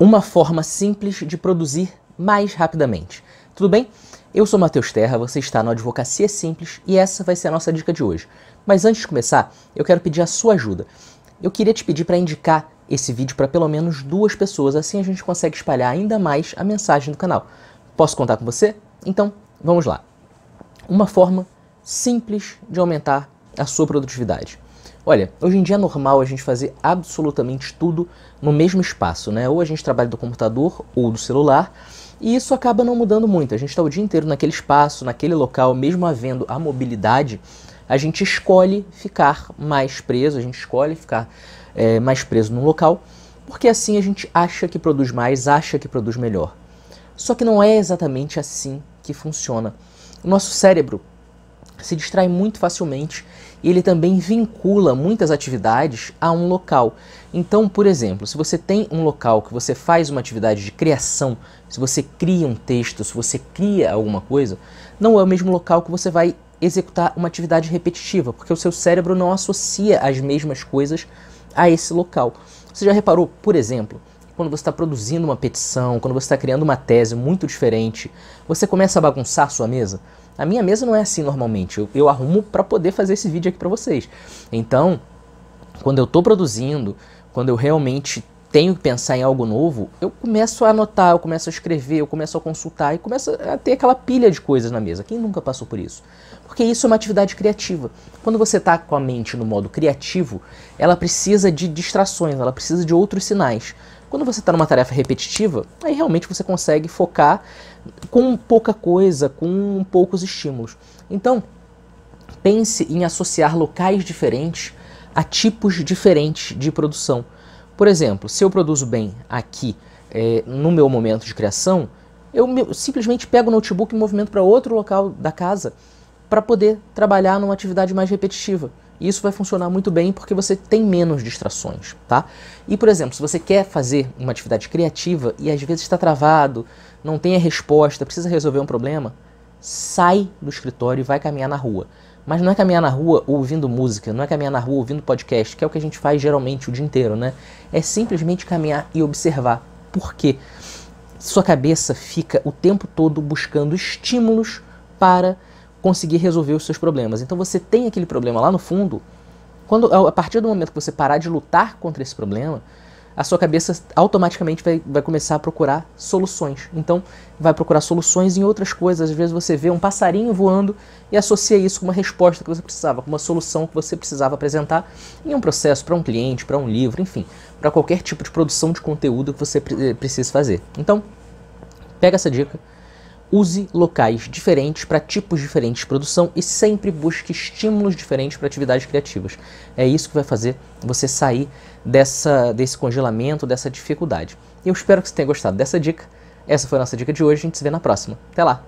uma forma simples de produzir mais rapidamente. Tudo bem? Eu sou Matheus Terra, você está no Advocacia Simples e essa vai ser a nossa dica de hoje. Mas antes de começar, eu quero pedir a sua ajuda. Eu queria te pedir para indicar esse vídeo para pelo menos duas pessoas, assim a gente consegue espalhar ainda mais a mensagem do canal. Posso contar com você? Então, vamos lá. Uma forma simples de aumentar a sua produtividade. Olha, hoje em dia é normal a gente fazer absolutamente tudo no mesmo espaço, né? Ou a gente trabalha do computador ou do celular, e isso acaba não mudando muito. A gente está o dia inteiro naquele espaço, naquele local, mesmo havendo a mobilidade, a gente escolhe ficar mais preso, a gente escolhe ficar é, mais preso num local, porque assim a gente acha que produz mais, acha que produz melhor. Só que não é exatamente assim que funciona. O nosso cérebro se distrai muito facilmente e ele também vincula muitas atividades a um local. Então, por exemplo, se você tem um local que você faz uma atividade de criação, se você cria um texto, se você cria alguma coisa, não é o mesmo local que você vai executar uma atividade repetitiva, porque o seu cérebro não associa as mesmas coisas a esse local. Você já reparou, por exemplo, quando você está produzindo uma petição, quando você está criando uma tese muito diferente, você começa a bagunçar a sua mesa? A minha mesa não é assim normalmente. Eu, eu arrumo para poder fazer esse vídeo aqui para vocês. Então, quando eu estou produzindo, quando eu realmente tenho que pensar em algo novo, eu começo a anotar, eu começo a escrever, eu começo a consultar e começo a ter aquela pilha de coisas na mesa. Quem nunca passou por isso? Porque isso é uma atividade criativa. Quando você está com a mente no modo criativo, ela precisa de distrações, ela precisa de outros sinais. Quando você está numa tarefa repetitiva, aí realmente você consegue focar com pouca coisa, com poucos estímulos. Então, pense em associar locais diferentes a tipos diferentes de produção. Por exemplo, se eu produzo bem aqui é, no meu momento de criação, eu me, simplesmente pego o notebook e movimento para outro local da casa para poder trabalhar numa atividade mais repetitiva. E isso vai funcionar muito bem porque você tem menos distrações, tá? E, por exemplo, se você quer fazer uma atividade criativa e às vezes está travado, não tem a resposta, precisa resolver um problema, sai do escritório e vai caminhar na rua. Mas não é caminhar na rua ouvindo música, não é caminhar na rua ouvindo podcast, que é o que a gente faz geralmente o dia inteiro, né? É simplesmente caminhar e observar. Por quê? Sua cabeça fica o tempo todo buscando estímulos para conseguir resolver os seus problemas. Então você tem aquele problema lá no fundo, quando a partir do momento que você parar de lutar contra esse problema, a sua cabeça automaticamente vai, vai começar a procurar soluções. Então, vai procurar soluções em outras coisas. Às vezes você vê um passarinho voando e associa isso com uma resposta que você precisava, com uma solução que você precisava apresentar em um processo para um cliente, para um livro, enfim, para qualquer tipo de produção de conteúdo que você eh, precisa fazer. Então, pega essa dica Use locais diferentes para tipos diferentes de produção e sempre busque estímulos diferentes para atividades criativas. É isso que vai fazer você sair dessa, desse congelamento, dessa dificuldade. Eu espero que você tenha gostado dessa dica. Essa foi a nossa dica de hoje, a gente se vê na próxima. Até lá!